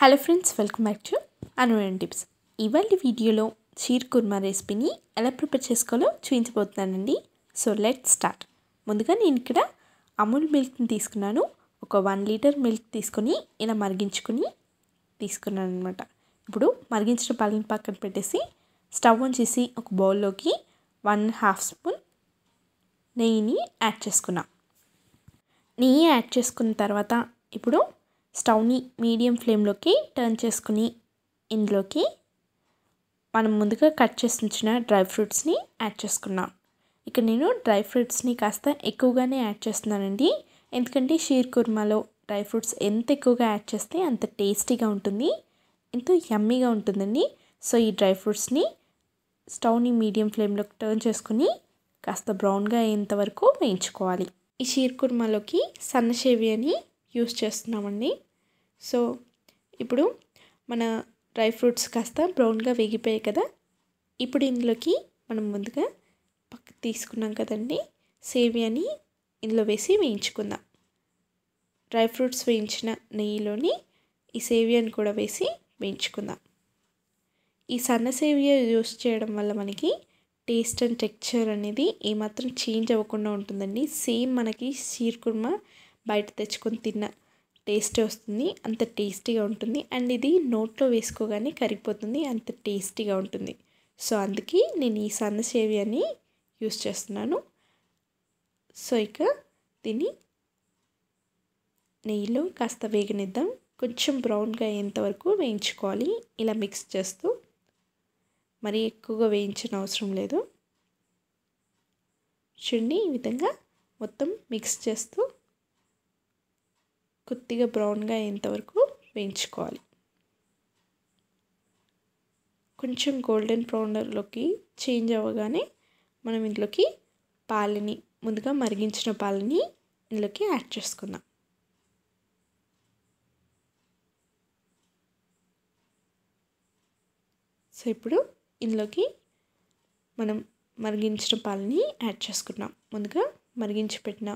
hello friends welcome back to అనువైన tips ఇవాళ వీడియోలో చీర్ కుర్మా రెసిపీని ఎలా ప్రిపేర్ చేసుకోవాలో చూపించబోతున్నానండి సో లెట్ స్టార్ట్ ముందుగా నేను ఇక్కడ అమూల్ మిల్క్ని తీసుకున్నాను ఒక వన్ లీటర్ మిల్క్ తీసుకొని ఇలా మరిగించుకుని తీసుకున్నాను అనమాట ఇప్పుడు మరిగించిన పల్లెని పక్కన పెట్టేసి స్టవ్ ఆన్ చేసి ఒక బౌల్లోకి వన్ హాఫ్ స్పూన్ నెయ్యిని యాడ్ చేసుకున్నాం నెయ్యి యాడ్ చేసుకున్న తర్వాత ఇప్పుడు స్టవ్ని మీడియం ఫ్లేమ్లోకి టర్న్ చేసుకుని ఇందులోకి మనం ముందుగా కట్ చేసి ఉంచిన డ్రై ఫ్రూట్స్ని యాడ్ చేసుకున్నాం ఇక నేను డ్రై ఫ్రూట్స్ని కాస్త ఎక్కువగానే యాడ్ చేస్తున్నానండి ఎందుకంటే షీర్ కుర్మాలో డ్రై ఫ్రూట్స్ ఎంత ఎక్కువగా యాడ్ చేస్తే అంత టేస్టీగా ఉంటుంది ఎంతో యమ్మీగా ఉంటుందండి సో ఈ డ్రై ఫ్రూట్స్ని స్టవ్ని మీడియం ఫ్లేమ్లోకి టర్న్ చేసుకుని కాస్త బ్రౌన్గా అయ్యేంత వరకు వేయించుకోవాలి ఈ షీర్ కుర్మాలోకి సన్న షేవి అని యూస్ చేస్తున్నామండి సో ఇప్పుడు మన డ్రై ఫ్రూట్స్ కాస్త బ్రౌన్గా వేగిపోయాయి కదా ఇప్పుడు ఇందులోకి మనం ముందుగా పక్క తీసుకున్నాం కదండి సేవియాని ఇందులో వేసి వేయించుకుందాం డ్రై ఫ్రూట్స్ వేయించిన నెయ్యిలోని ఈ సేవియాని కూడా వేసి వేయించుకుందాం ఈ సన్న సేవియా యూస్ చేయడం వల్ల మనకి టేస్ట్ అండ్ టెక్చర్ అనేది ఏమాత్రం చేంజ్ అవ్వకుండా ఉంటుందండి సేమ్ మనకి షీర్ కుర్మా బయట తెచ్చుకొని తిన్న టేస్ట్ వస్తుంది అంత టేస్టీగా ఉంటుంది అండ్ ఇది నోట్లో వేసుకోగానే కరిగిపోతుంది అంత టేస్టీగా ఉంటుంది సో అందుకే నేను ఈ సన్నసేవి అని యూస్ చేస్తున్నాను సో ఇక దీన్ని నెయ్యిలో కాస్త వేగనిద్దాం కొంచెం బ్రౌన్గా అయ్యేంత వరకు వేయించుకోవాలి ఇలా మిక్స్ చేస్తూ మరీ ఎక్కువగా వేయించిన అవసరం లేదు చూడండి ఈ విధంగా మొత్తం మిక్స్ చేస్తూ కొద్దిగా బ్రౌన్గా అయ్యేంతవరకు వేయించుకోవాలి కొంచెం గోల్డెన్ బ్రౌన్లోకి చేంజ్ అవ్వగానే మనం ఇందులోకి పాలని ముందుగా మరిగించిన పాలని ఇందులోకి యాడ్ చేసుకుందాం సో ఇప్పుడు ఇందులోకి మనం మరిగించిన పాలని యాడ్ చేసుకున్నాం ముందుగా మరిగించి పెట్టిన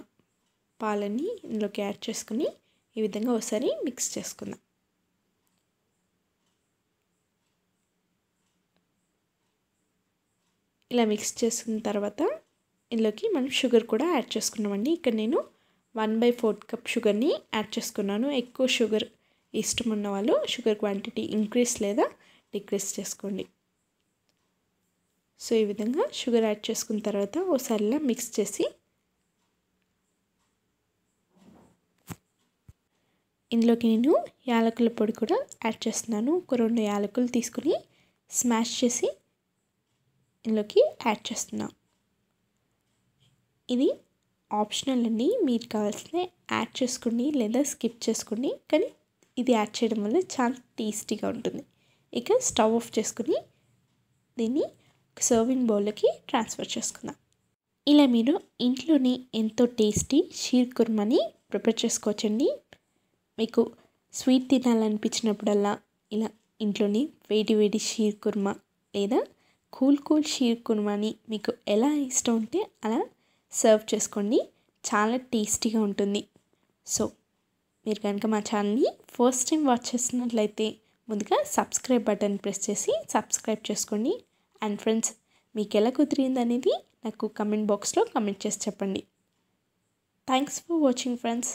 పాలని ఇందులోకి యాడ్ చేసుకుని ఈ విధంగా ఒకసారి మిక్స్ చేసుకుందాం ఇలా మిక్స్ చేసుకున్న తర్వాత ఇందులోకి మనం షుగర్ కూడా యాడ్ చేసుకున్నామండి ఇక్కడ నేను వన్ బై ఫోర్త్ కప్ షుగర్ని యాడ్ చేసుకున్నాను ఎక్కువ షుగర్ ఇష్టం ఉన్న వాళ్ళు షుగర్ క్వాంటిటీ ఇంక్రీస్ లేదా డిక్రీస్ చేసుకోండి సో ఈ విధంగా షుగర్ యాడ్ చేసుకున్న తర్వాత ఓసారిలా మిక్స్ చేసి ఇందులోకి నేను యాలకుల పొడి కూడా యాడ్ చేస్తున్నాను ఒక రెండు యాలకులు తీసుకుని స్మాష్ చేసి ఇందులోకి యాడ్ చేస్తున్నాను ఇది ఆప్షనల్ అండి మీరు కావాల్సిన యాడ్ చేసుకుని లేదా స్కిప్ చేసుకుని కానీ ఇది యాడ్ చేయడం వల్ల చాలా టేస్టీగా ఉంటుంది ఇక స్టవ్ ఆఫ్ చేసుకుని దీన్ని సర్వింగ్ బౌల్లోకి ట్రాన్స్ఫర్ చేసుకుందాం ఇలా మీరు ఇంట్లోనే ఎంతో టేస్టీ షీర్ కుర్మని ప్రిపేర్ చేసుకోవచ్చండి మీకు స్వీట్ తినాలనిపించినప్పుడల్లా ఇలా ఇంట్లోనే వేడి వేడి షీర్ కుర్మా లేదా కూల్ కూల్ షీర్ కుర్మాని మీకు ఎలా ఇష్టం ఉంటే అలా సర్వ్ చేసుకోండి చాలా టేస్టీగా ఉంటుంది సో మీరు కనుక మా ఛానల్ని ఫస్ట్ టైం వాచ్ చేస్తున్నట్లయితే ముందుగా సబ్స్క్రైబ్ బటన్ ప్రెస్ చేసి సబ్స్క్రైబ్ చేసుకోండి అండ్ ఫ్రెండ్స్ మీకు ఎలా కుదిరింది అనేది నాకు కమెంట్ బాక్స్లో కమెంట్ చేసి చెప్పండి థ్యాంక్స్ ఫర్ వాచింగ్ ఫ్రెండ్స్